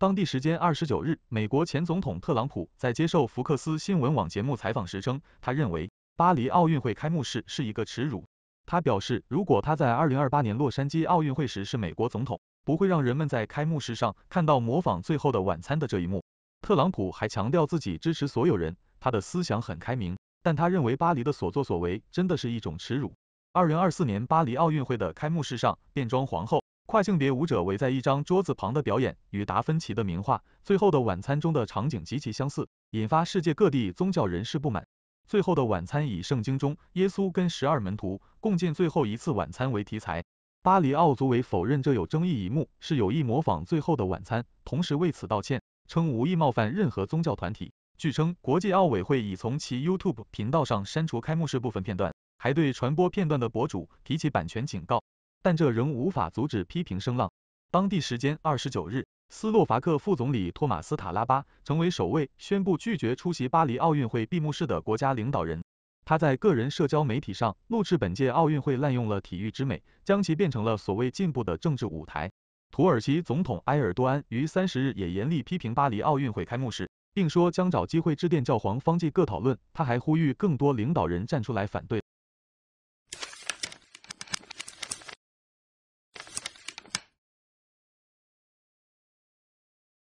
当地时间二十九日，美国前总统特朗普在接受福克斯新闻网节目采访时称，他认为巴黎奥运会开幕式是一个耻辱。他表示，如果他在二零二八年洛杉矶奥运会时是美国总统，不会让人们在开幕式上看到模仿《最后的晚餐》的这一幕。特朗普还强调自己支持所有人，他的思想很开明，但他认为巴黎的所作所为真的是一种耻辱。二零二四年巴黎奥运会的开幕式上，变装皇后。跨性别舞者围在一张桌子旁的表演，与达芬奇的名画《最后的晚餐》中的场景极其相似，引发世界各地宗教人士不满。《最后的晚餐》以圣经中耶稣跟十二门徒共进最后一次晚餐为题材。巴黎奥组委否认这有争议一幕是有意模仿《最后的晚餐》，同时为此道歉，称无意冒犯任何宗教团体。据称，国际奥委会已从其 YouTube 频道上删除开幕式部分片段，还对传播片段的博主提起版权警告。但这仍无法阻止批评声浪。当地时间二十九日，斯洛伐克副总理托马斯·塔拉巴成为首位宣布拒绝出席巴黎奥运会闭幕式的国家领导人。他在个人社交媒体上怒斥本届奥运会滥用了体育之美，将其变成了所谓进步的政治舞台。土耳其总统埃尔多安于三十日也严厉批评巴黎奥运会开幕式，并说将找机会致电教皇方济各讨论。他还呼吁更多领导人站出来反对。